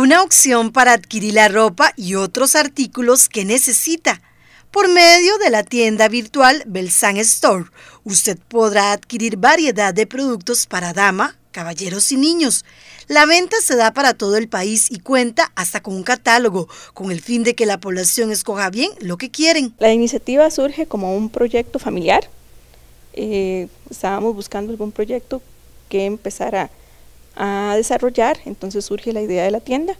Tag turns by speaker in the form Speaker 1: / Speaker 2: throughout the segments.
Speaker 1: una opción para adquirir la ropa y otros artículos que necesita. Por medio de la tienda virtual Belsan Store, usted podrá adquirir variedad de productos para dama, caballeros y niños. La venta se da para todo el país y cuenta hasta con un catálogo, con el fin de que la población escoja bien lo que quieren.
Speaker 2: La iniciativa surge como un proyecto familiar. Eh, estábamos buscando algún proyecto que empezara a desarrollar, entonces surge la idea de la tienda.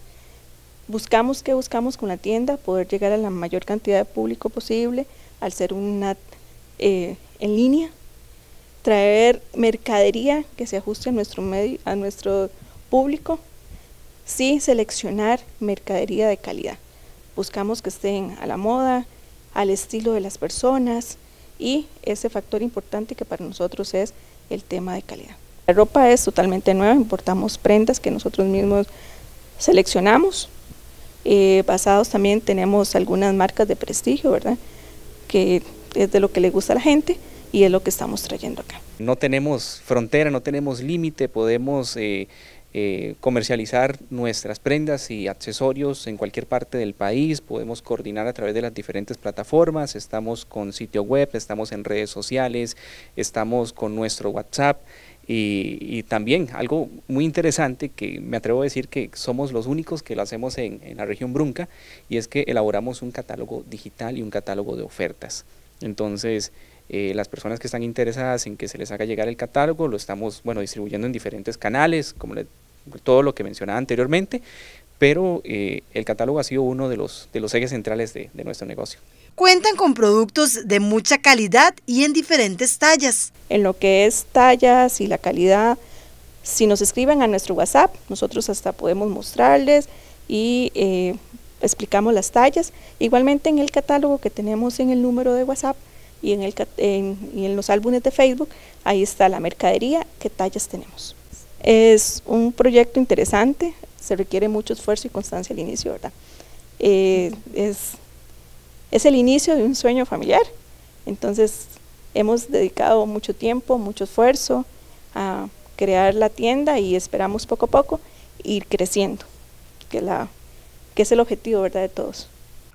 Speaker 2: Buscamos qué buscamos con la tienda, poder llegar a la mayor cantidad de público posible, al ser una eh, en línea, traer mercadería que se ajuste nuestro medio, a nuestro público, sí seleccionar mercadería de calidad. Buscamos que estén a la moda, al estilo de las personas y ese factor importante que para nosotros es el tema de calidad. La ropa es totalmente nueva, importamos prendas que nosotros mismos seleccionamos. Eh, basados también tenemos algunas marcas de prestigio, ¿verdad? Que es de lo que le gusta a la gente y es lo que estamos trayendo acá.
Speaker 3: No tenemos frontera, no tenemos límite, podemos eh, eh, comercializar nuestras prendas y accesorios en cualquier parte del país, podemos coordinar a través de las diferentes plataformas, estamos con sitio web, estamos en redes sociales, estamos con nuestro WhatsApp. Y, también algo muy interesante que me atrevo a decir que somos los únicos que lo hacemos en, la región Brunca y es que elaboramos un catálogo digital y un catálogo de ofertas. Entonces, eh, las personas que están interesadas en que se les haga llegar el catálogo, lo estamos bueno, distribuyendo en diferentes canales, como todo lo que mencionaba anteriormente, pero eh, el catálogo ha sido uno de los, de los ejes centrales de nuestro negocio.
Speaker 1: Cuentan
Speaker 2: con productos de mucha calidad y en diferentes tallas. En lo que es tallas y la calidad, si nos escriben a nuestro WhatsApp, nosotros hasta podemos mostrarles y eh, explicamos las tallas. Igualmente en el catálogo que tenemos en el número de WhatsApp y en, el, y en los álbumes de Facebook, ahí está la mercadería, qué tallas tenemos. Es un proyecto interesante, se requiere mucho esfuerzo y constancia al inicio, ¿verdad? Eh, es es el inicio de un sueño familiar. Entonces hemos dedicado mucho tiempo, mucho esfuerzo a crear la tienda y esperamos poco a poco ir creciendo, que, la, que es el objetivo ¿verdad? de todos.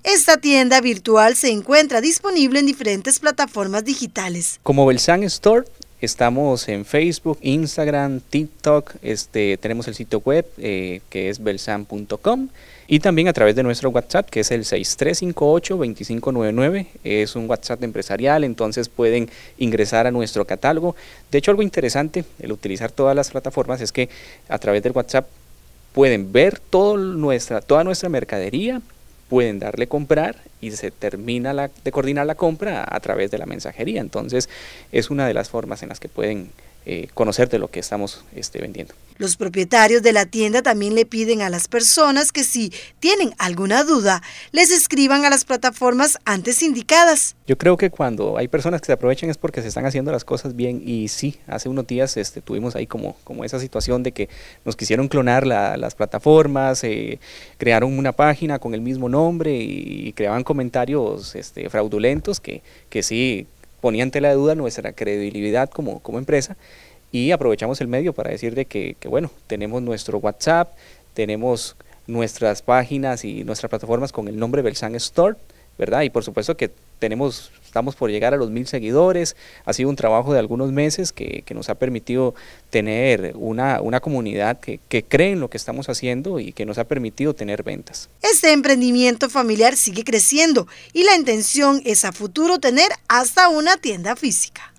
Speaker 2: Esta tienda virtual se encuentra
Speaker 1: disponible en diferentes plataformas digitales.
Speaker 3: Como Belsan Store Estamos en Facebook, Instagram, TikTok, este, tenemos el sitio web eh, que es belsan.com y también a través de nuestro WhatsApp que es el 6358-2599. Es un WhatsApp empresarial, entonces pueden ingresar a nuestro catálogo. De hecho, algo interesante, el utilizar todas las plataformas es que a través del WhatsApp pueden ver toda nuestra mercadería, pueden darle comprar y se termina la, de coordinar la compra a través de la mensajería. Entonces, es una de las formas en las que pueden eh, conocer de lo que estamos este, vendiendo.
Speaker 1: Los propietarios de la tienda también le piden a las personas que si tienen alguna duda, les escriban a las plataformas antes
Speaker 3: indicadas. Yo creo que cuando hay personas que se aprovechan es porque se están haciendo las cosas bien y sí, hace unos días este, tuvimos ahí como, como esa situación de que nos quisieron clonar las plataformas, eh, crearon una página con el mismo nombre y, creaban comentarios este, fraudulentos que, que sí ponía ante la duda nuestra credibilidad como, empresa y aprovechamos el medio para decir de que, que, bueno, tenemos nuestro WhatsApp, tenemos nuestras páginas y nuestras plataformas con el nombre Belsan Store y por supuesto que tenemos, estamos por llegar a los mil seguidores, ha sido un trabajo de algunos meses que, nos ha permitido tener una, comunidad que, cree en lo que estamos haciendo y que nos ha permitido tener ventas.
Speaker 1: Este emprendimiento familiar sigue creciendo y la intención es a futuro tener hasta una tienda física.